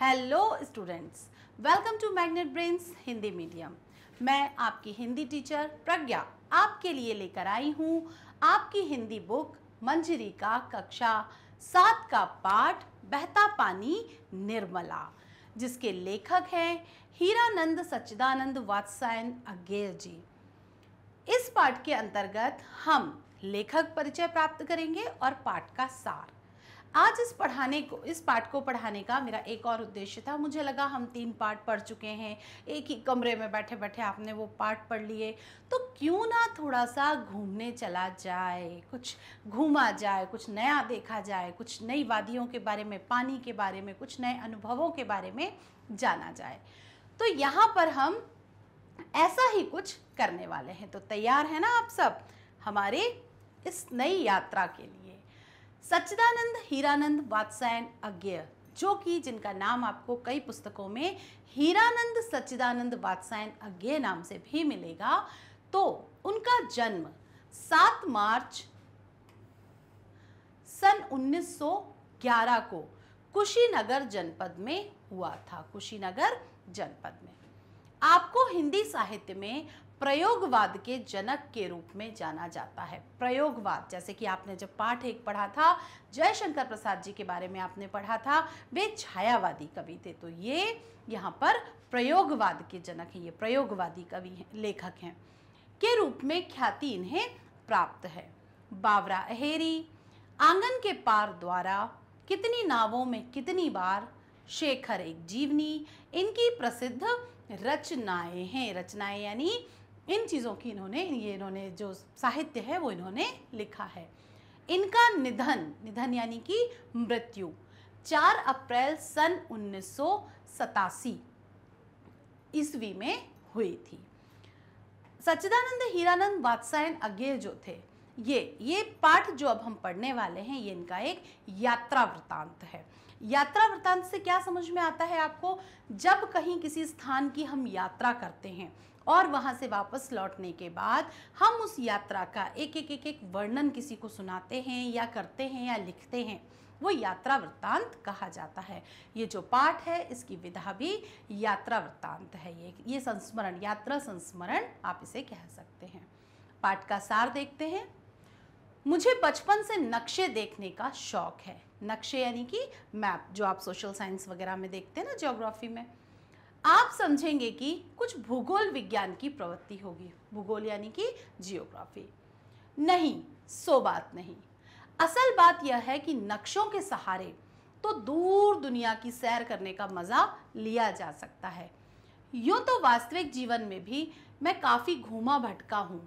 hello students welcome to Magnet Brains Hindi medium मैं आपकी Hindi teacher प्रज्ञा आपके लिए लेकर आई हूँ आपकी हिंदी बुक मंजरी का कक्षा सात का पाठ बहता पानी निर्मला जिसके लेखक हैं हीरानंद सच्चिदानंद वात्सायन अज्ञेय जी इस पाठ के अंतर्गत हम लेखक परिचय प्राप्त करेंगे और पाठ का सार आज इस पढ़ाने को इस पाठ को पढ़ाने का मेरा एक और उद्देश्य था मुझे लगा हम तीन पाठ पढ़ चुके हैं एक ही कमरे में बैठे बैठे आपने वो पाठ पढ़ लिए तो क्यों ना थोड़ा सा घूमने चला जाए कुछ घूमा जाए कुछ नया देखा जाए कुछ नई वादियों के बारे में पानी के बारे में कुछ नए अनुभवों के बारे में जाना जाए तो यहाँ पर हम ऐसा ही कुछ करने वाले हैं तो तैयार है ना आप सब हमारे इस नई यात्रा के लिए सच्चिदानंद हीरानंद वात्सायन अज्ञ जो कि जिनका नाम आपको कई पुस्तकों में हीरानंद सच्चिदानंद वात्सायन अज्ञ नाम से भी मिलेगा तो उनका जन्म 7 मार्च सन 1911 को कुशीनगर जनपद में हुआ था कुशीनगर जनपद में आपको हिंदी साहित्य में प्रयोगवाद के जनक के रूप में जाना जाता है प्रयोगवाद जैसे कि आपने जब पाठ एक पढ़ा था जयशंकर प्रसाद जी के बारे में आपने पढ़ा था वे छायावादी कवि थे तो ये यहाँ पर प्रयोगवाद के जनक हैं ये प्रयोगवादी कवि हैं लेखक हैं के रूप में ख्याति इन्हें प्राप्त है बावरा अहेरी आंगन के पार द्वारा कितनी नावों में कितनी बार शेखर एक जीवनी इनकी प्रसिद्ध रचनाएं हैं रचनाएं यानी इन चीज़ों की इन्होंने ये इन्होंने जो साहित्य है वो इन्होंने लिखा है इनका निधन निधन यानी कि मृत्यु 4 अप्रैल सन उन्नीस ईस्वी में हुई थी सच्चिदानंद हीरानंद वात्सायन अज्ञेय जो थे ये ये पाठ जो अब हम पढ़ने वाले हैं ये इनका एक यात्रा वृतांत है यात्रा वृतांत से क्या समझ में आता है आपको जब कहीं किसी स्थान की हम यात्रा करते हैं और वहाँ से वापस लौटने के बाद हम उस यात्रा का एक एक एक एक वर्णन किसी को सुनाते हैं या करते हैं या लिखते हैं वो यात्रा वृत्तांत कहा जाता है ये जो पाठ है इसकी विधा भी यात्रा वृत्तांत है ये ये संस्मरण यात्रा संस्मरण आप इसे कह सकते हैं पाठ का सार देखते हैं मुझे बचपन से नक्शे देखने का शौक है नक्शे यानी कि मैप जो आप सोशल साइंस वगैरह में देखते हैं ना ज्योग्राफी में आप समझेंगे कि कुछ भूगोल विज्ञान की प्रवृत्ति होगी भूगोल यानी कि जियोग्राफी नहीं सो बात नहीं असल बात यह है कि नक्शों के सहारे तो दूर दुनिया की सैर करने का मज़ा लिया जा सकता है यूँ तो वास्तविक जीवन में भी मैं काफ़ी घूमा भटका हूँ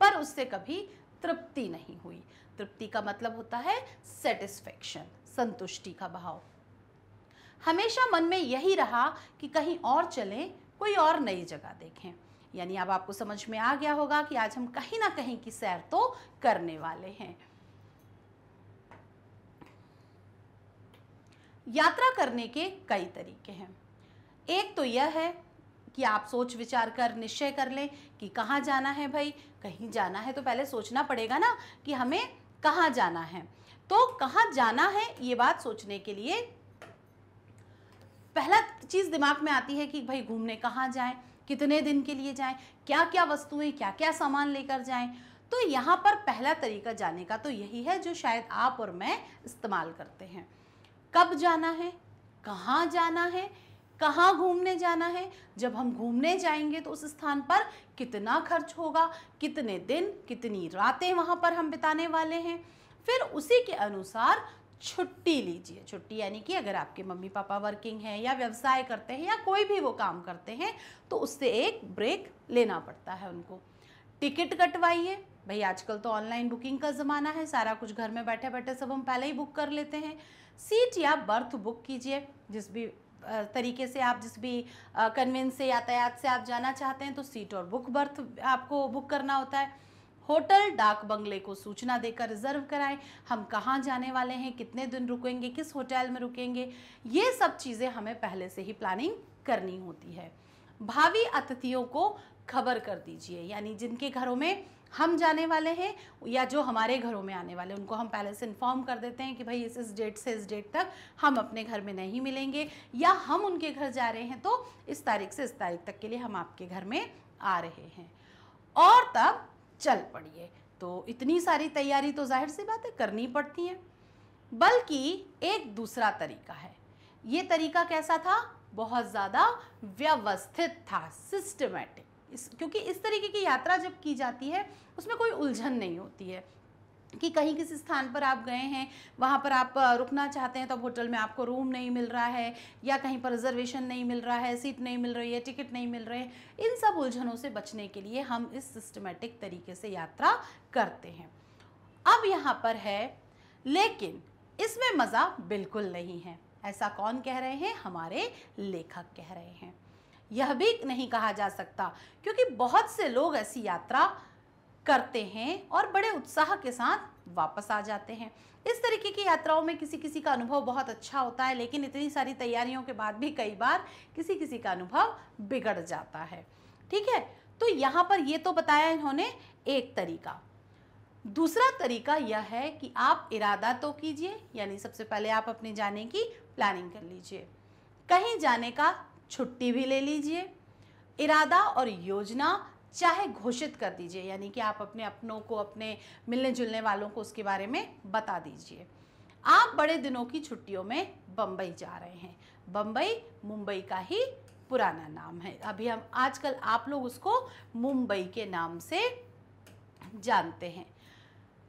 पर उससे कभी तृप्ति नहीं हुई तृप्ति का मतलब होता है सेटिस्फेक्शन संतुष्टि का भाव हमेशा मन में यही रहा कि कहीं और चलें कोई और नई जगह देखें यानी अब आपको समझ में आ गया होगा कि आज हम कहीं ना कहीं की सैर तो करने वाले हैं यात्रा करने के कई तरीके हैं एक तो यह है कि आप सोच विचार कर निश्चय कर लें कि कहाँ जाना है भाई कहीं जाना है तो पहले सोचना पड़ेगा ना कि हमें कहाँ जाना है तो कहाँ जाना है ये बात सोचने के लिए पहला चीज़ दिमाग में आती है कि भाई घूमने कहाँ जाएँ कितने दिन के लिए जाए क्या क्या वस्तुएं क्या क्या सामान लेकर जाएँ तो यहाँ पर पहला तरीका जाने का तो यही है जो शायद आप और मैं इस्तेमाल करते हैं कब जाना है कहाँ जाना है कहाँ घूमने जाना है जब हम घूमने जाएंगे तो उस स्थान पर कितना खर्च होगा कितने दिन कितनी रातें वहाँ पर हम बिताने वाले हैं फिर उसी के अनुसार छुट्टी लीजिए छुट्टी यानी कि अगर आपके मम्मी पापा वर्किंग हैं या व्यवसाय करते हैं या कोई भी वो काम करते हैं तो उससे एक ब्रेक लेना पड़ता है उनको टिकट कटवाइए भाई आजकल तो ऑनलाइन बुकिंग का ज़माना है सारा कुछ घर में बैठे बैठे सब हम पहले ही बुक कर लेते हैं सीट या बर्थ बुक कीजिए जिस भी तरीके से आप जिस भी कन्वेंस से यातायात से आप जाना चाहते हैं तो सीट और बुक बर्थ आपको बुक करना होता है होटल डाक बंगले को सूचना देकर रिजर्व कराएं हम कहाँ जाने वाले हैं कितने दिन रुकेंगे किस होटल में रुकेंगे ये सब चीज़ें हमें पहले से ही प्लानिंग करनी होती है भावी अतिथियों को खबर कर दीजिए यानी जिनके घरों में हम जाने वाले हैं या जो हमारे घरों में आने वाले उनको हम पहले से इन्फॉर्म कर देते हैं कि भाई इस इस डेट से इस डेट तक हम अपने घर में नहीं मिलेंगे या हम उनके घर जा रहे हैं तो इस तारीख से इस तारीख तक के लिए हम आपके घर में आ रहे हैं और तब चल पड़िए तो इतनी सारी तैयारी तो जाहिर सी बात है करनी पड़ती है बल्कि एक दूसरा तरीका है ये तरीका कैसा था बहुत ज़्यादा व्यवस्थित था सिस्टमेटिक इस क्योंकि इस तरीके की यात्रा जब की जाती है उसमें कोई उलझन नहीं होती है कि कहीं किसी स्थान पर आप गए हैं वहाँ पर आप रुकना चाहते हैं तो होटल में आपको रूम नहीं मिल रहा है या कहीं पर रिजर्वेशन नहीं मिल रहा है सीट नहीं मिल रही है टिकट नहीं मिल रहे हैं इन सब उलझनों से बचने के लिए हम इस सिस्टमेटिक तरीके से यात्रा करते हैं अब यहाँ पर है लेकिन इसमें मज़ा बिल्कुल नहीं है ऐसा कौन कह रहे हैं हमारे लेखक कह रहे हैं यह भी नहीं कहा जा सकता क्योंकि बहुत से लोग ऐसी यात्रा करते हैं और बड़े उत्साह के साथ वापस आ जाते हैं इस तरीके की यात्राओं में किसी किसी का अनुभव बहुत अच्छा होता है लेकिन इतनी सारी तैयारियों के बाद भी कई बार किसी किसी का अनुभव बिगड़ जाता है ठीक है तो यहाँ पर ये तो बताया इन्होंने एक तरीका दूसरा तरीका यह है कि आप इरादा तो कीजिए यानी सबसे पहले आप अपने जाने की प्लानिंग कर लीजिए कहीं जाने का छुट्टी भी ले लीजिए इरादा और योजना चाहे घोषित कर दीजिए यानी कि आप अपने अपनों को अपने मिलने जुलने वालों को उसके बारे में बता दीजिए आप बड़े दिनों की छुट्टियों में बम्बई जा रहे हैं बम्बई मुंबई का ही पुराना नाम है अभी हम आजकल आप लोग उसको मुंबई के नाम से जानते हैं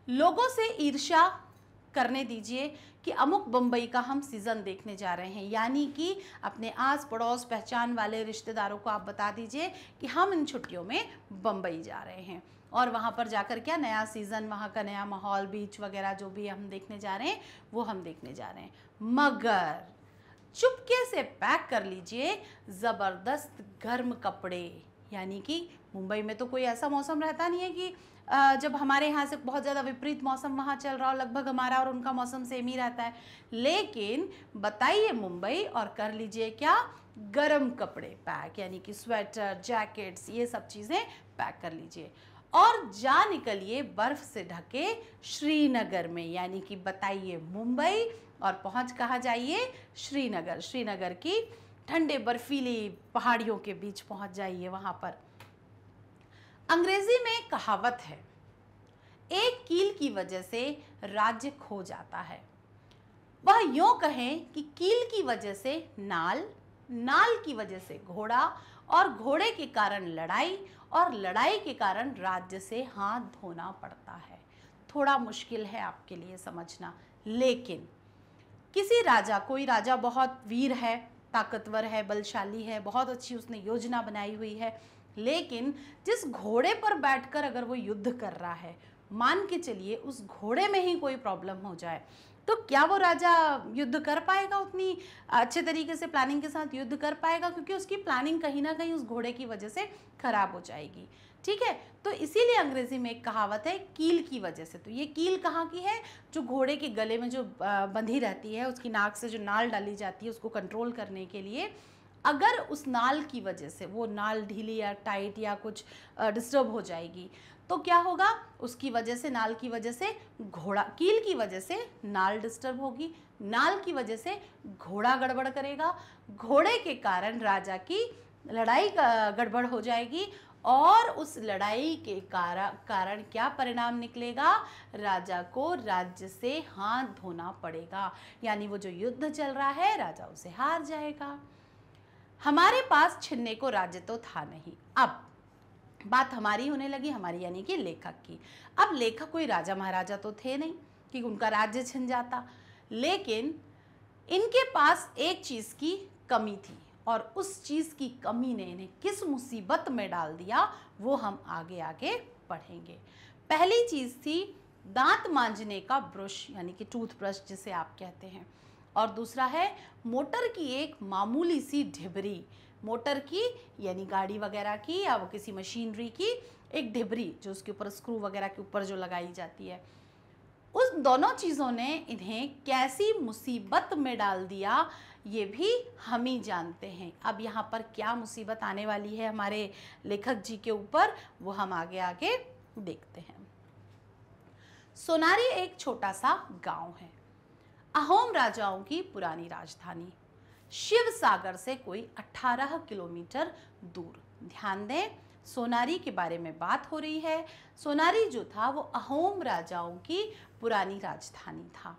लोगों से ईर्षा करने दीजिए कि अमुक बम्बई का हम सीज़न देखने जा रहे हैं यानी कि अपने आस पड़ोस पहचान वाले रिश्तेदारों को आप बता दीजिए कि हम इन छुट्टियों में बम्बई जा रहे हैं और वहाँ पर जाकर क्या नया सीज़न वहाँ का नया माहौल बीच वगैरह जो भी हम देखने जा रहे हैं वो हम देखने जा रहे हैं मगर चुपके से पैक कर लीजिए ज़बरदस्त गर्म कपड़े यानी कि मुंबई में तो कोई ऐसा मौसम रहता नहीं है कि जब हमारे यहाँ से बहुत ज़्यादा विपरीत मौसम वहाँ चल रहा हो लगभग हमारा और उनका मौसम सेम ही रहता है लेकिन बताइए मुंबई और कर लीजिए क्या गर्म कपड़े पैक यानी कि स्वेटर जैकेट्स ये सब चीज़ें पैक कर लीजिए और जा निकलिए बर्फ से ढके श्रीनगर में यानी कि बताइए मुंबई और पहुंच कहा जाइए श्रीनगर श्रीनगर की ठंडे बर्फीली पहाड़ियों के बीच पहुंच जाइए वहाँ पर अंग्रेजी में कहावत है एक कील की वजह से राज्य खो जाता है वह यूँ कहें कि कील की वजह से नाल नाल की वजह से घोड़ा और घोड़े के कारण लड़ाई और लड़ाई के कारण राज्य से हाथ धोना पड़ता है थोड़ा मुश्किल है आपके लिए समझना लेकिन किसी राजा कोई राजा बहुत वीर है ताकतवर है बलशाली है बहुत अच्छी उसने योजना बनाई हुई है लेकिन जिस घोड़े पर बैठकर अगर वो युद्ध कर रहा है मान के चलिए उस घोड़े में ही कोई प्रॉब्लम हो जाए तो क्या वो राजा युद्ध कर पाएगा उतनी अच्छे तरीके से प्लानिंग के साथ युद्ध कर पाएगा क्योंकि उसकी प्लानिंग कहीं ना कहीं उस घोड़े की वजह से खराब हो जाएगी ठीक है तो इसीलिए अंग्रेजी में एक कहावत है कील की वजह से तो ये कील कहाँ की है जो घोड़े के गले में जो बंधी रहती है उसकी नाक से जो नाल डाली जाती है उसको कंट्रोल करने के लिए अगर उस नाल की वजह से वो नाल ढीली या टाइट या कुछ डिस्टर्ब हो जाएगी तो क्या होगा उसकी वजह से नाल की वजह से घोड़ा कील की वजह से नाल डिस्टर्ब होगी नाल की वजह से घोड़ा गड़बड़ करेगा घोड़े के कारण राजा की लड़ाई गड़बड़ हो जाएगी और उस लड़ाई के कारा कारण क्या परिणाम निकलेगा राजा को राज्य से हाथ धोना पड़ेगा यानी वो जो युद्ध चल रहा है राजा उसे हार जाएगा हमारे पास छिनने को राज्य तो था नहीं अब बात हमारी होने लगी हमारी यानी कि लेखक की अब लेखक कोई राजा महाराजा तो थे नहीं कि उनका राज्य छिन जाता लेकिन इनके पास एक चीज़ की कमी थी और उस चीज़ की कमी ने इन्हें किस मुसीबत में डाल दिया वो हम आगे आगे पढ़ेंगे पहली चीज़ थी दांत मांजने का ब्रश यानी कि टूथब्रश जिसे आप कहते हैं और दूसरा है मोटर की एक मामूली सी ढिबरी मोटर की यानी गाड़ी वगैरह की या वो किसी मशीनरी की एक ढिबरी जो उसके ऊपर स्क्रू वगैरह के ऊपर जो लगाई जाती है उस दोनों चीज़ों ने इन्हें कैसी मुसीबत में डाल दिया ये भी हम ही जानते हैं अब यहाँ पर क्या मुसीबत आने वाली है हमारे लेखक जी के ऊपर वो हम आगे आगे देखते हैं सोनारी एक छोटा सा गांव है अहोम राजाओं की पुरानी राजधानी शिव सागर से कोई 18 किलोमीटर दूर ध्यान दें सोनारी के बारे में बात हो रही है सोनारी जो था वो अहोम राजाओं की पुरानी राजधानी था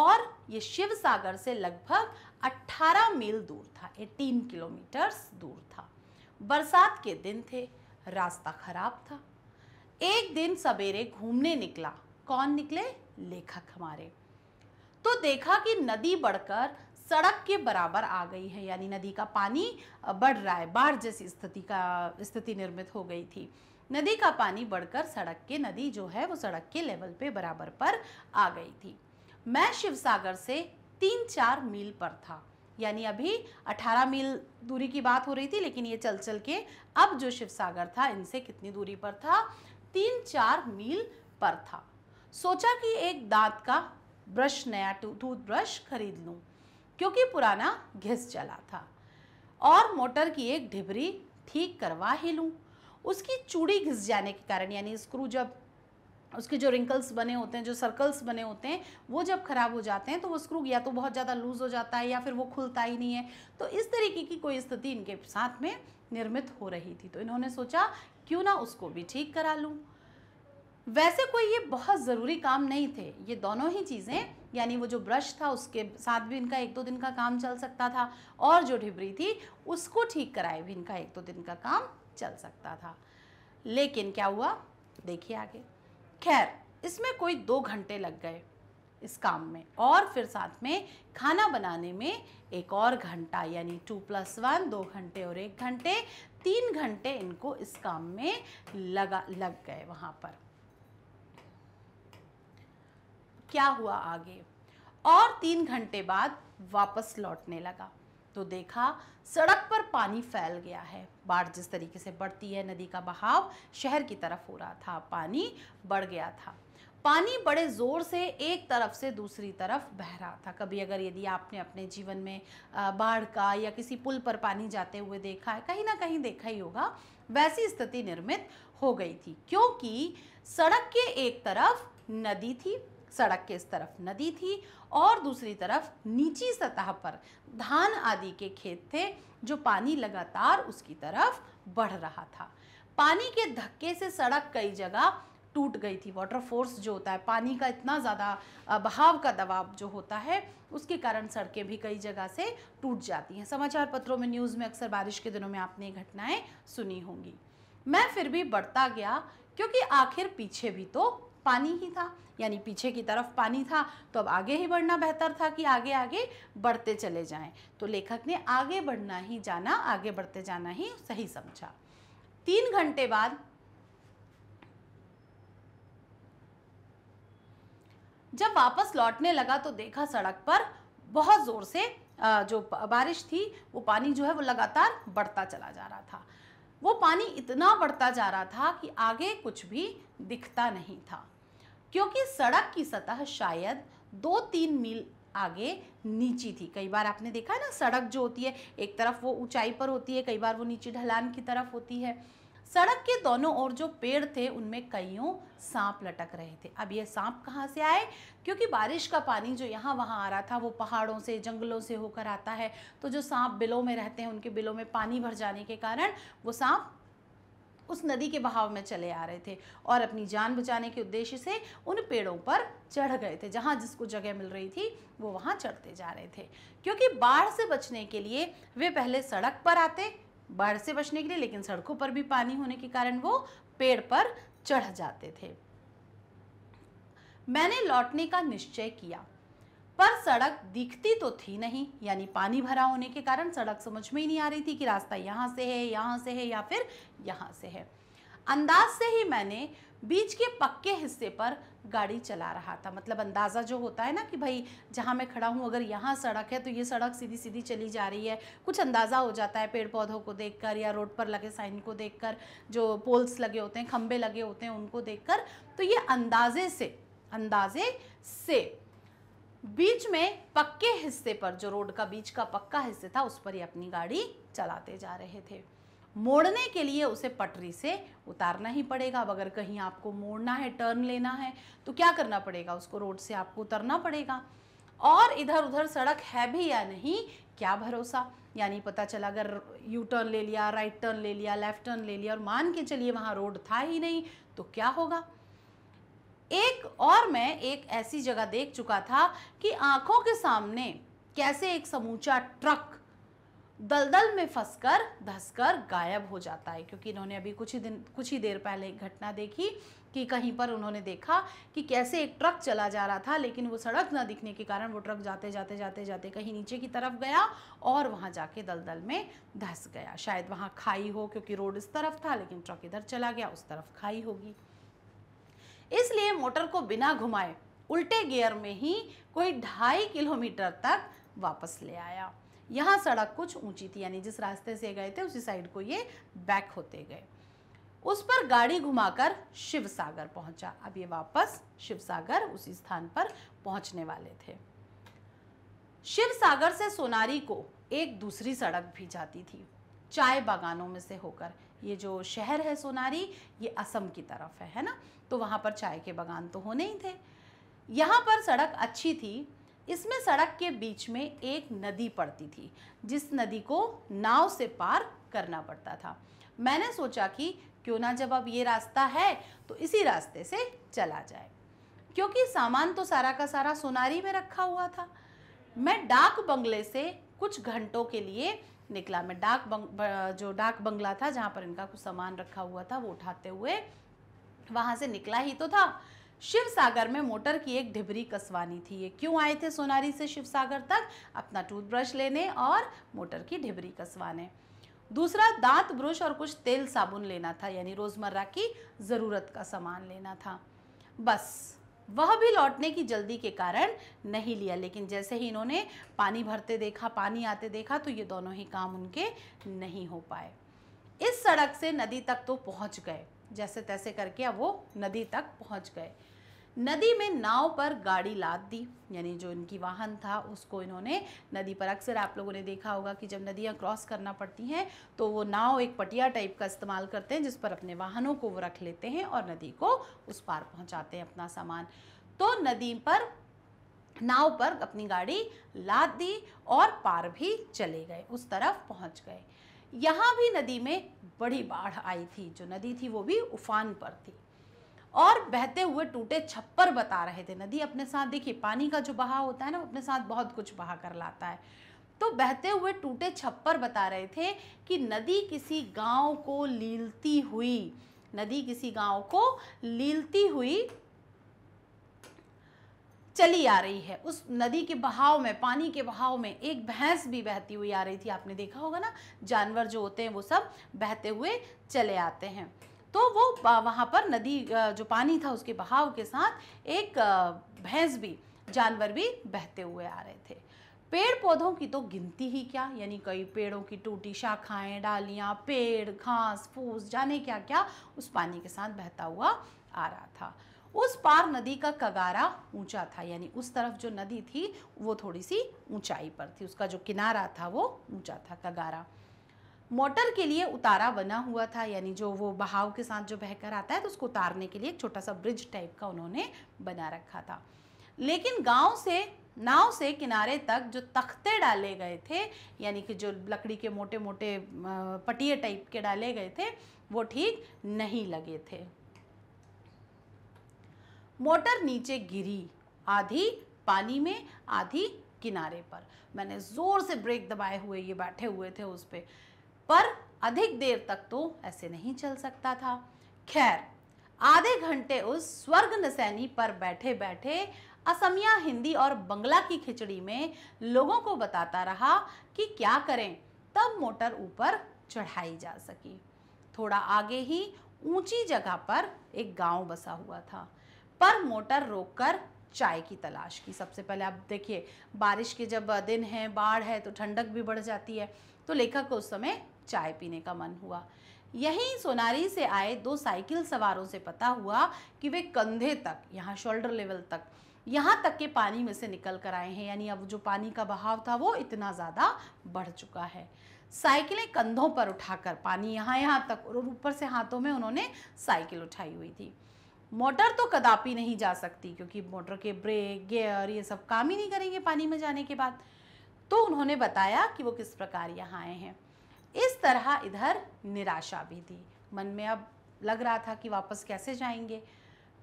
और ये शिव सागर से लगभग 18 मील दूर था 18 किलोमीटर्स दूर था बरसात के दिन थे रास्ता खराब था एक दिन सवेरे घूमने निकला कौन निकले लेखक हमारे तो देखा कि नदी बढ़कर सड़क के बराबर आ गई है यानी नदी का पानी बढ़ रहा है बाढ़ जैसी स्थिति का स्थिति निर्मित हो गई थी नदी का पानी बढ़कर सड़क के नदी जो है वो सड़क के लेवल पे बराबर पर आ गई थी मैं शिवसागर से तीन चार मील पर था यानी अभी 18 मील दूरी की बात हो रही थी लेकिन ये चल चल के अब जो शिवसागर था इनसे कितनी दूरी पर था तीन चार मील पर था सोचा कि एक दांत का ब्रश नया टूथ ब्रश खरीद लूँ क्योंकि पुराना घिस चला था और मोटर की एक ढिबरी ठीक करवा ही लूँ उसकी चूड़ी घिस जाने के कारण यानी स्क्रू जब उसके जो रिंकल्स बने होते हैं जो सर्कल्स बने होते हैं वो जब ख़राब हो जाते हैं तो वो स्क्रू या तो बहुत ज़्यादा लूज़ हो जाता है या फिर वो खुलता ही नहीं है तो इस तरीके की कोई स्थिति इनके साथ में निर्मित हो रही थी तो इन्होंने सोचा क्यों ना उसको भी ठीक करा लूँ वैसे कोई ये बहुत ज़रूरी काम नहीं थे ये दोनों ही चीज़ें यानी वो जो ब्रश था उसके साथ भी इनका एक दो दिन का काम चल सकता था और जो ढिबरी थी उसको ठीक कराए भी इनका एक दो दिन का काम चल सकता था लेकिन क्या हुआ देखिए आगे खैर इसमें कोई दो घंटे लग गए इस काम में और फिर साथ में खाना बनाने में एक और घंटा यानी टू प्लस वन दो घंटे और एक घंटे तीन घंटे इनको इस काम में लगा लग गए वहाँ पर क्या हुआ आगे और तीन घंटे बाद वापस लौटने लगा तो देखा सड़क पर पानी फैल गया है बाढ़ जिस तरीके से बढ़ती है नदी का बहाव शहर की तरफ हो रहा था पानी बढ़ गया था पानी बड़े ज़ोर से एक तरफ से दूसरी तरफ बह रहा था कभी अगर यदि आपने अपने जीवन में बाढ़ का या किसी पुल पर पानी जाते हुए देखा है कहीं ना कहीं देखा ही होगा वैसी स्थिति निर्मित हो गई थी क्योंकि सड़क के एक तरफ नदी थी सड़क के इस तरफ नदी थी और दूसरी तरफ नीची सतह पर धान आदि के खेत थे जो पानी लगातार उसकी तरफ बढ़ रहा था पानी के धक्के से सड़क कई जगह टूट गई थी वाटर फोर्स जो होता है पानी का इतना ज़्यादा बहाव का दबाव जो होता है उसके कारण सड़कें भी कई जगह से टूट जाती हैं समाचार पत्रों में न्यूज़ में अक्सर बारिश के दिनों में आपने घटनाएं सुनी होंगी मैं फिर भी बढ़ता गया क्योंकि आखिर पीछे भी तो पानी ही था यानी पीछे की तरफ पानी था तो अब आगे ही बढ़ना बेहतर था कि आगे आगे बढ़ते चले जाएं तो लेखक ने आगे बढ़ना ही जाना आगे बढ़ते जाना ही सही समझा तीन घंटे बाद जब वापस लौटने लगा तो देखा सड़क पर बहुत ज़ोर से जो बारिश थी वो पानी जो है वो लगातार बढ़ता चला जा रहा था वो पानी इतना बढ़ता जा रहा था कि आगे कुछ भी दिखता नहीं था क्योंकि सड़क की सतह शायद दो तीन मील आगे नीची थी कई बार आपने देखा है ना सड़क जो होती है एक तरफ वो ऊंचाई पर होती है कई बार वो नीचे ढलान की तरफ होती है सड़क के दोनों ओर जो पेड़ थे उनमें कईयों सांप लटक रहे थे अब ये सांप कहाँ से आए क्योंकि बारिश का पानी जो यहाँ वहाँ आ रहा था वो पहाड़ों से जंगलों से होकर आता है तो जो सांप बिलों में रहते हैं उनके बिलों में पानी भर जाने के कारण वो सांप उस नदी के बहाव में चले आ रहे थे और अपनी जान बचाने के उद्देश्य से उन पेड़ों पर चढ़ गए थे जहाँ जिसको जगह मिल रही थी वो वहाँ चढ़ते जा रहे थे क्योंकि बाढ़ से बचने के लिए वे पहले सड़क पर आते बाढ़ से बचने के लिए लेकिन सड़कों पर भी पानी होने के कारण वो पेड़ पर चढ़ जाते थे मैंने लौटने का निश्चय किया पर सड़क दिखती तो थी नहीं यानी पानी भरा होने के कारण सड़क समझ में ही नहीं आ रही थी कि रास्ता यहाँ से है यहाँ से है या फिर यहाँ से है अंदाज से ही मैंने बीच के पक्के हिस्से पर गाड़ी चला रहा था मतलब अंदाज़ा जो होता है ना कि भाई जहाँ मैं खड़ा हूँ अगर यहाँ सड़क है तो ये सड़क सीधी सीधी चली जा रही है कुछ अंदाज़ा हो जाता है पेड़ पौधों को देखकर या रोड पर लगे साइन को देखकर जो पोल्स लगे होते हैं खम्भे लगे होते हैं उनको देख तो ये अंदाजे से अंदाजे से बीच में पक्के हिस्से पर जो रोड का बीच का पक्का हिस्से था उस पर ये अपनी गाड़ी चलाते जा रहे थे मोड़ने के लिए उसे पटरी से उतारना ही पड़ेगा अब अगर कहीं आपको मोड़ना है टर्न लेना है तो क्या करना पड़ेगा उसको रोड से आपको उतरना पड़ेगा और इधर उधर सड़क है भी या नहीं क्या भरोसा यानी पता चला अगर यू टर्न ले लिया राइट टर्न ले लिया लेफ्ट टर्न ले लिया और मान के चलिए वहाँ रोड था ही नहीं तो क्या होगा एक और मैं एक ऐसी जगह देख चुका था कि आंखों के सामने कैसे एक समूचा ट्रक दलदल में फंसकर धसकर गायब हो जाता है क्योंकि इन्होंने अभी कुछ ही दिन कुछ ही देर पहले एक घटना देखी कि कहीं पर उन्होंने देखा कि कैसे एक ट्रक चला जा रहा था लेकिन वो सड़क न दिखने के कारण वो ट्रक जाते जाते जाते जाते कहीं नीचे की तरफ गया और वहाँ जाके दलदल में धस गया शायद वहाँ खाई हो क्योंकि रोड इस तरफ था लेकिन ट्रक इधर चला गया उस तरफ खाई होगी इसलिए मोटर को बिना घुमाए उल्टे गियर में ही कोई ढाई किलोमीटर तक वापस ले आया यहाँ सड़क कुछ ऊंची थी यानी जिस रास्ते से गए थे उसी साइड को ये बैक होते गए उस पर गाड़ी घुमाकर शिव सागर पहुंचा अब ये वापस शिव सागर उसी स्थान पर पहुंचने वाले थे शिव सागर से सोनारी को एक दूसरी सड़क भी जाती थी चाय बागानों में से होकर ये जो शहर है सोनारी ये असम की तरफ है है ना तो वहाँ पर चाय के बागान तो होने ही थे यहाँ पर सड़क अच्छी थी इसमें सड़क के बीच में एक नदी पड़ती थी जिस नदी को नाव से पार करना पड़ता था मैंने सोचा कि क्यों ना जब अब ये रास्ता है तो इसी रास्ते से चला जाए क्योंकि सामान तो सारा का सारा सोनारी में रखा हुआ था मैं डाक बंगले से कुछ घंटों के लिए निकला मैं डाक बंग जो डाक बंगला था जहाँ पर इनका कुछ सामान रखा हुआ था वो उठाते हुए वहाँ से निकला ही तो था शिव सागर में मोटर की एक ढिबरी कसवानी थी ये क्यों आए थे सोनारी से शिव सागर तक अपना टूथब्रश लेने और मोटर की ढिबरी कसवाने दूसरा दांत ब्रश और कुछ तेल साबुन लेना था यानी रोज़मर्रा की ज़रूरत का सामान लेना था बस वह भी लौटने की जल्दी के कारण नहीं लिया लेकिन जैसे ही इन्होंने पानी भरते देखा पानी आते देखा तो ये दोनों ही काम उनके नहीं हो पाए इस सड़क से नदी तक तो पहुंच गए जैसे तैसे करके अब वो नदी तक पहुंच गए नदी में नाव पर गाड़ी लाद दी यानी जो इनकी वाहन था उसको इन्होंने नदी पर अक्सर आप लोगों ने देखा होगा कि जब नदियाँ क्रॉस करना पड़ती हैं तो वो नाव एक पटिया टाइप का इस्तेमाल करते हैं जिस पर अपने वाहनों को वो रख लेते हैं और नदी को उस पार पहुँचाते हैं अपना सामान तो नदी पर नाव पर अपनी गाड़ी लाद दी और पार भी चले गए उस तरफ पहुँच गए यहाँ भी नदी में बड़ी बाढ़ आई थी जो नदी थी वो भी उफान पर थी और बहते हुए टूटे छप्पर बता रहे थे नदी अपने साथ देखिए पानी का जो बहाव होता है ना अपने साथ बहुत कुछ बहा कर लाता है तो बहते हुए टूटे छप्पर बता रहे थे कि नदी किसी गांव को लीलती हुई नदी किसी गांव को लीलती हुई चली आ रही है उस नदी के बहाव में पानी के बहाव में एक भैंस भी बहती हुई आ रही थी आपने देखा होगा ना जानवर जो होते हैं वो सब बहते हुए चले आते हैं तो वो वहाँ पर नदी जो पानी था उसके बहाव के साथ एक भैंस भी जानवर भी बहते हुए आ रहे थे पेड़ पौधों की तो गिनती ही क्या यानी कई पेड़ों की टूटी शाखाएं डालियाँ पेड़ घास फूस जाने क्या क्या उस पानी के साथ बहता हुआ आ रहा था उस पार नदी का कगारा ऊंचा था यानी उस तरफ जो नदी थी वो थोड़ी सी ऊंचाई पर थी उसका जो किनारा था वो ऊंचा था कगारा मोटर के लिए उतारा बना हुआ था यानी जो वो बहाव के साथ जो बहकर आता है तो उसको उतारने के लिए एक छोटा सा ब्रिज टाइप का उन्होंने बना रखा था लेकिन गांव से नाव से किनारे तक जो तख्ते डाले गए थे यानी कि जो लकड़ी के मोटे मोटे पटिए टाइप के डाले गए थे वो ठीक नहीं लगे थे मोटर नीचे गिरी आधी पानी में आधी किनारे पर मैंने ज़ोर से ब्रेक दबाए हुए ये बैठे हुए थे उस पर पर अधिक देर तक तो ऐसे नहीं चल सकता था खैर आधे घंटे उस स्वर्ग नसैनी पर बैठे बैठे असमिया हिंदी और बंगला की खिचड़ी में लोगों को बताता रहा कि क्या करें तब मोटर ऊपर चढ़ाई जा सकी थोड़ा आगे ही ऊंची जगह पर एक गांव बसा हुआ था पर मोटर रोककर चाय की तलाश की सबसे पहले आप देखिए बारिश के जब दिन है बाढ़ है तो ठंडक भी बढ़ जाती है तो लेखक को उस समय चाय पीने का मन हुआ यहीं सोनारी से आए दो साइकिल सवारों से पता हुआ कि वे कंधे तक यहाँ शोल्डर लेवल तक यहाँ तक के पानी में से निकल कर आए हैं यानी अब जो पानी का बहाव था वो इतना ज़्यादा बढ़ चुका है साइकिलें कंधों पर उठाकर पानी यहाँ यहाँ तक और ऊपर से हाथों में उन्होंने साइकिल उठाई हुई थी मोटर तो कदापि नहीं जा सकती क्योंकि मोटर के ब्रेक गियर ये सब काम ही नहीं करेंगे पानी में जाने के बाद तो उन्होंने बताया कि वो किस प्रकार यहाँ आए हैं इस तरह इधर निराशा भी थी मन में अब लग रहा था कि वापस कैसे जाएंगे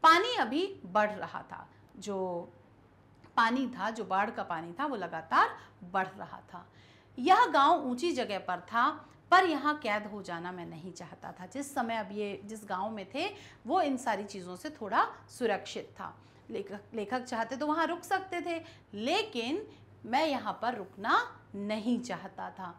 पानी अभी बढ़ रहा था जो पानी था जो बाढ़ का पानी था वो लगातार बढ़ रहा था यह गांव ऊंची जगह पर था पर यहाँ कैद हो जाना मैं नहीं चाहता था जिस समय अब ये जिस गांव में थे वो इन सारी चीज़ों से थोड़ा सुरक्षित था लेखक लेखक चाहते तो वहाँ रुक सकते थे लेकिन मैं यहाँ पर रुकना नहीं चाहता था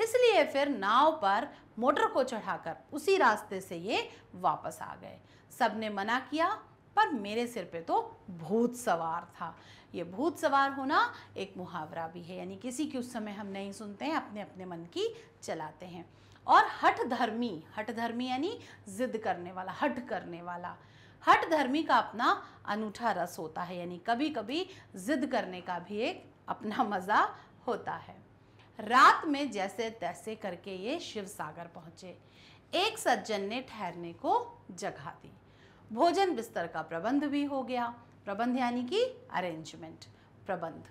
इसलिए फिर नाव पर मोटर को चढ़ाकर उसी रास्ते से ये वापस आ गए सब ने मना किया पर मेरे सिर पे तो भूत सवार था ये भूत सवार होना एक मुहावरा भी है यानी किसी की उस समय हम नहीं सुनते हैं अपने अपने मन की चलाते हैं और हट धर्मी हट धर्मी यानी जिद करने वाला हट करने वाला हट धर्मी का अपना अनूठा रस होता है यानी कभी कभी जिद करने का भी एक अपना मज़ा होता है रात में जैसे तैसे करके ये शिव सागर पहुंचे एक सज्जन ने ठहरने को जगह दी भोजन बिस्तर का प्रबंध भी हो गया प्रबंध यानी कि अरेंजमेंट प्रबंध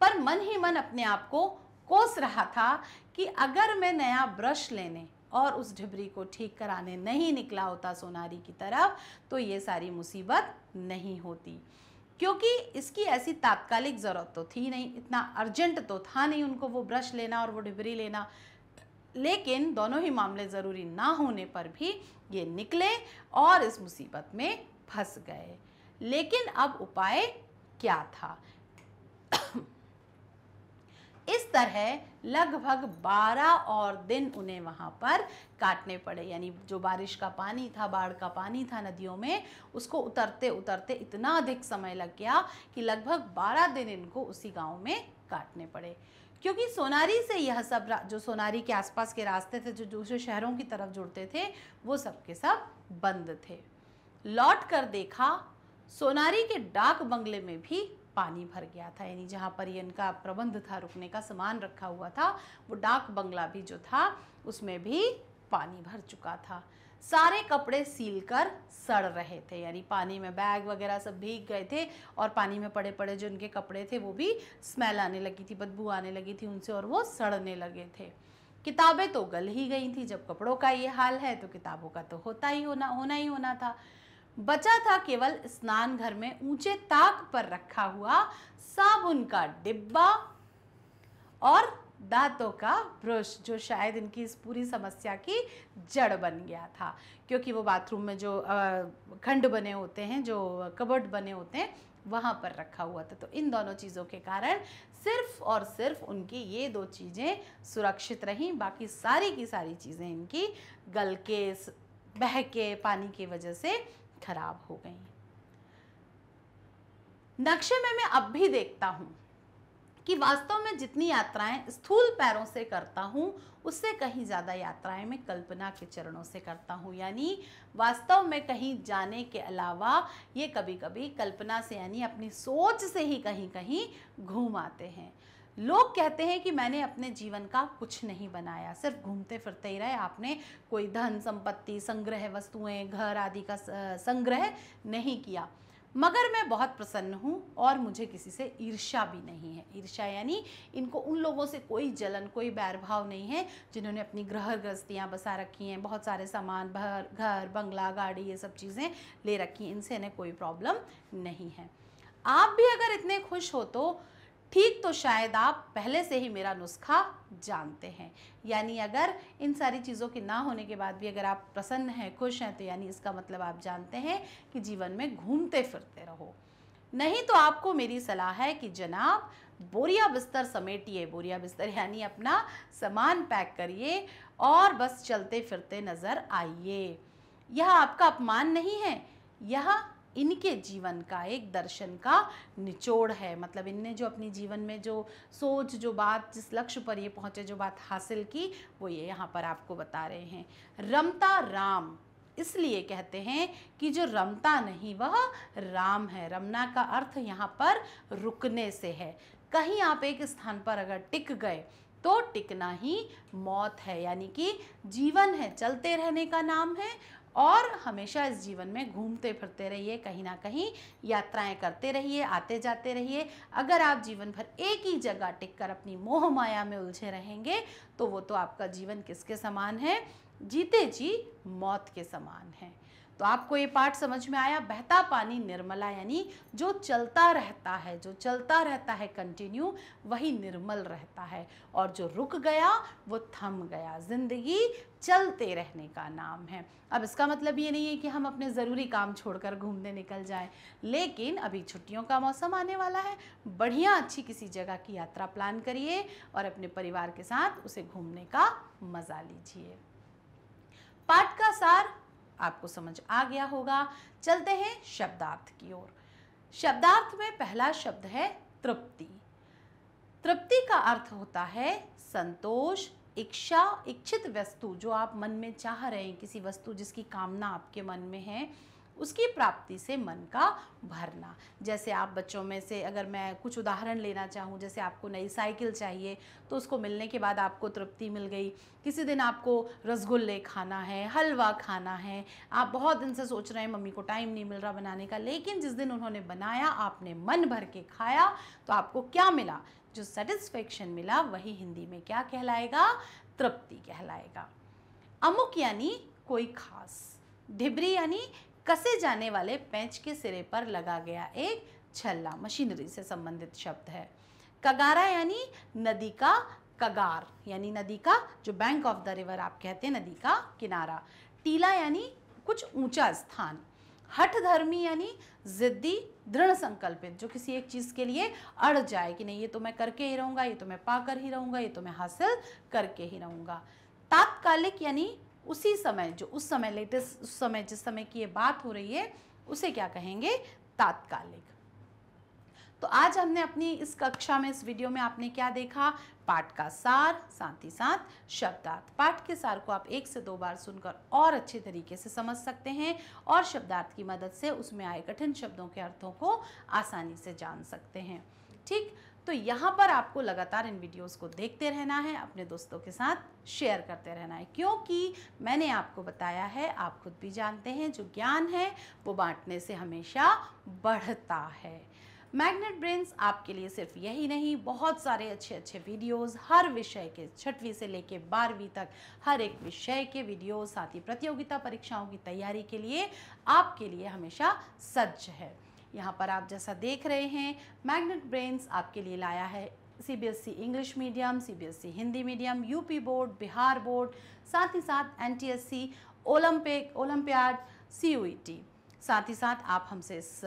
पर मन ही मन अपने आप को कोस रहा था कि अगर मैं नया ब्रश लेने और उस ढिबरी को ठीक कराने नहीं निकला होता सोनारी की तरफ तो ये सारी मुसीबत नहीं होती क्योंकि इसकी ऐसी तात्कालिक ज़रूरत तो थी नहीं इतना अर्जेंट तो था नहीं उनको वो ब्रश लेना और वो डिबरी लेना लेकिन दोनों ही मामले ज़रूरी ना होने पर भी ये निकले और इस मुसीबत में फंस गए लेकिन अब उपाय क्या था इस तरह लगभग 12 और दिन उन्हें वहाँ पर काटने पड़े यानी जो बारिश का पानी था बाढ़ का पानी था नदियों में उसको उतरते उतरते इतना अधिक समय लग गया कि लगभग 12 दिन इनको उसी गांव में काटने पड़े क्योंकि सोनारी से यह सब जो सोनारी के आसपास के रास्ते थे जो दूसरे शहरों की तरफ जुड़ते थे वो सब के सब बंद थे लौट कर देखा सोनारी के डाक बंगले में भी पानी भर गया था यानी जहाँ पर ये इनका प्रबंध था रुकने का सामान रखा हुआ था वो डाक बंगला भी जो था उसमें भी पानी भर चुका था सारे कपड़े सील कर सड़ रहे थे यानी पानी में बैग वगैरह सब भीग गए थे और पानी में पड़े पड़े जो उनके कपड़े थे वो भी स्मेल आने लगी थी बदबू आने लगी थी उनसे और वो सड़ने लगे थे किताबें तो गल ही गई थी जब कपड़ों का ये हाल है तो किताबों का तो होता ही होना होना ही होना था बचा था केवल स्नान घर में ऊंचे ताक पर रखा हुआ साबुन का डिब्बा और दांतों का ब्रश जो शायद इनकी इस पूरी समस्या की जड़ बन गया था क्योंकि वो बाथरूम में जो खंड बने होते हैं जो कबर्ड बने होते हैं वहाँ पर रखा हुआ था तो इन दोनों चीज़ों के कारण सिर्फ और सिर्फ उनकी ये दो चीज़ें सुरक्षित रहीं बाकी सारी की सारी चीज़ें इनकी गल के बह के पानी की वजह से खराब हो गई नक्शे में मैं अब भी देखता हूं कि वास्तव में जितनी यात्राएं स्थूल पैरों से करता हूं उससे कहीं ज़्यादा यात्राएं मैं कल्पना के चरणों से करता हूं यानी वास्तव में कहीं जाने के अलावा ये कभी कभी कल्पना से यानी अपनी सोच से ही कहीं कहीं घूम आते हैं लोग कहते हैं कि मैंने अपने जीवन का कुछ नहीं बनाया सिर्फ घूमते फिरते ही रहे आपने कोई धन संपत्ति संग्रह वस्तुएं घर आदि का संग्रह नहीं किया मगर मैं बहुत प्रसन्न हूँ और मुझे किसी से ईर्ष्या भी नहीं है ईर्ष्या यानी इनको उन लोगों से कोई जलन कोई बैर भाव नहीं है जिन्होंने अपनी ग्रह ग्रस्तियाँ बसा रखी हैं बहुत सारे सामान भर घर बंगला गाड़ी ये सब चीज़ें ले रखी हैं इनसे इन्हें कोई प्रॉब्लम नहीं है आप भी अगर इतने खुश हो तो ठीक तो शायद आप पहले से ही मेरा नुस्खा जानते हैं यानी अगर इन सारी चीज़ों के ना होने के बाद भी अगर आप प्रसन्न हैं खुश हैं तो यानी इसका मतलब आप जानते हैं कि जीवन में घूमते फिरते रहो नहीं तो आपको मेरी सलाह है कि जनाब बोरिया बिस्तर समेटिए बोरिया बिस्तर यानी अपना सामान पैक करिए और बस चलते फिरते नज़र आइए यह आपका अपमान नहीं है यह इनके जीवन का एक दर्शन का निचोड़ है मतलब इनने जो अपनी जीवन में जो सोच जो बात जिस लक्ष्य पर ये पहुँचे जो बात हासिल की वो ये यहाँ पर आपको बता रहे हैं रमता राम इसलिए कहते हैं कि जो रमता नहीं वह राम है रमना का अर्थ यहाँ पर रुकने से है कहीं आप एक स्थान पर अगर टिक गए तो टिकना ही मौत है यानी कि जीवन है चलते रहने का नाम है और हमेशा इस जीवन में घूमते फिरते रहिए कहीं ना कहीं यात्राएं करते रहिए आते जाते रहिए अगर आप जीवन भर एक ही जगह टिक कर अपनी मोह माया में उलझे रहेंगे तो वो तो आपका जीवन किसके समान है जीते जी मौत के समान है तो आपको ये पाठ समझ में आया बहता पानी निर्मला यानी जो चलता रहता है जो चलता रहता है कंटिन्यू वही निर्मल रहता है और जो रुक गया वो थम गया ज़िंदगी चलते रहने का नाम है अब इसका मतलब ये नहीं है कि हम अपने ज़रूरी काम छोड़कर घूमने निकल जाएं लेकिन अभी छुट्टियों का मौसम आने वाला है बढ़िया अच्छी किसी जगह की यात्रा प्लान करिए और अपने परिवार के साथ उसे घूमने का मज़ा लीजिए पाठ का सार आपको समझ आ गया होगा चलते हैं शब्दार्थ की ओर शब्दार्थ में पहला शब्द है तृप्ति तृप्ति का अर्थ होता है संतोष इच्छा इच्छित वस्तु जो आप मन में चाह रहे हैं किसी वस्तु जिसकी कामना आपके मन में है उसकी प्राप्ति से मन का भरना जैसे आप बच्चों में से अगर मैं कुछ उदाहरण लेना चाहूँ जैसे आपको नई साइकिल चाहिए तो उसको मिलने के बाद आपको तृप्ति मिल गई किसी दिन आपको रसगुल्ले खाना है हलवा खाना है आप बहुत दिन से सोच रहे हैं मम्मी को टाइम नहीं मिल रहा बनाने का लेकिन जिस दिन उन्होंने बनाया आपने मन भर के खाया तो आपको क्या मिला जो सेटिस्फेक्शन मिला वही हिंदी में क्या कहलाएगा तृप्ति कहलाएगा अमुक यानी कोई खास ढिबरी यानी कसे जाने वाले पैंच के सिरे पर लगा गया एक छल्ला मशीनरी से संबंधित शब्द है कगारा यानी नदी का कगार यानी नदी का जो बैंक ऑफ द रिवर आप कहते हैं नदी का किनारा टीला यानी कुछ ऊंचा स्थान हठ धर्मी यानी जिद्दी दृढ़ संकल्पित जो किसी एक चीज़ के लिए अड़ जाए कि नहीं ये तो मैं करके ही रहूंगा ये तो मैं पाकर ही रहूंगा ये तो मैं हासिल करके ही रहूंगा तात्कालिक यानी उसी समय जो उस समय लेटेस्ट उस समय जिस समय की ये बात हो रही है उसे क्या कहेंगे तात्कालिक तो आज हमने अपनी इस कक्षा में इस वीडियो में आपने क्या देखा पाठ का सार साथ ही साथ शब्दार्थ पाठ के सार को आप एक से दो बार सुनकर और अच्छे तरीके से समझ सकते हैं और शब्दार्थ की मदद से उसमें आए कठिन शब्दों के अर्थों को आसानी से जान सकते हैं ठीक तो यहाँ पर आपको लगातार इन वीडियोस को देखते रहना है अपने दोस्तों के साथ शेयर करते रहना है क्योंकि मैंने आपको बताया है आप खुद भी जानते हैं जो ज्ञान है वो बांटने से हमेशा बढ़ता है मैग्नेट ब्रेन्स आपके लिए सिर्फ यही नहीं बहुत सारे अच्छे अच्छे वीडियोस हर विषय के छठवीं से लेके बारहवीं तक हर एक विषय के वीडियोस साथ ही प्रतियोगिता परीक्षाओं की तैयारी के लिए आपके लिए हमेशा सज्ज है यहाँ पर आप जैसा देख रहे हैं मैग्नेट ब्रेन्स आपके लिए लाया है सी इंग्लिश मीडियम सी Hindi medium UP board Bihar board साथ ही साथ एन एनटीएससी ओलंपिक ओलंपियाड टी साथ ही साथ आप हमसे इस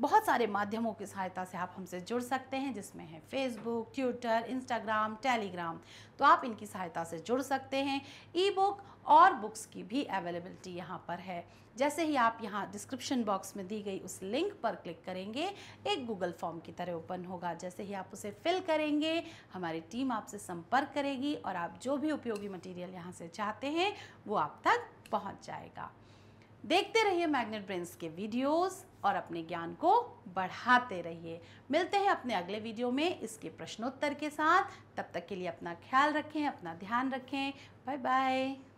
बहुत सारे माध्यमों की सहायता से आप हमसे जुड़ सकते हैं जिसमें है फेसबुक ट्विटर इंस्टाग्राम टेलीग्राम तो आप इनकी सहायता से जुड़ सकते हैं ई बुक और बुक्स की भी अवेलेबिलिटी यहाँ पर है जैसे ही आप यहाँ डिस्क्रिप्शन बॉक्स में दी गई उस लिंक पर क्लिक करेंगे एक गूगल फॉर्म की तरह ओपन होगा जैसे ही आप उसे फिल करेंगे हमारी टीम आपसे संपर्क करेगी और आप जो भी उपयोगी मटेरियल यहाँ से चाहते हैं वो आप तक पहुँच जाएगा देखते रहिए मैग्नेट ब्रेन्स के वीडियोस और अपने ज्ञान को बढ़ाते रहिए मिलते हैं अपने अगले वीडियो में इसके प्रश्नोत्तर के साथ तब तक के लिए अपना ख्याल रखें अपना ध्यान रखें बाय बाय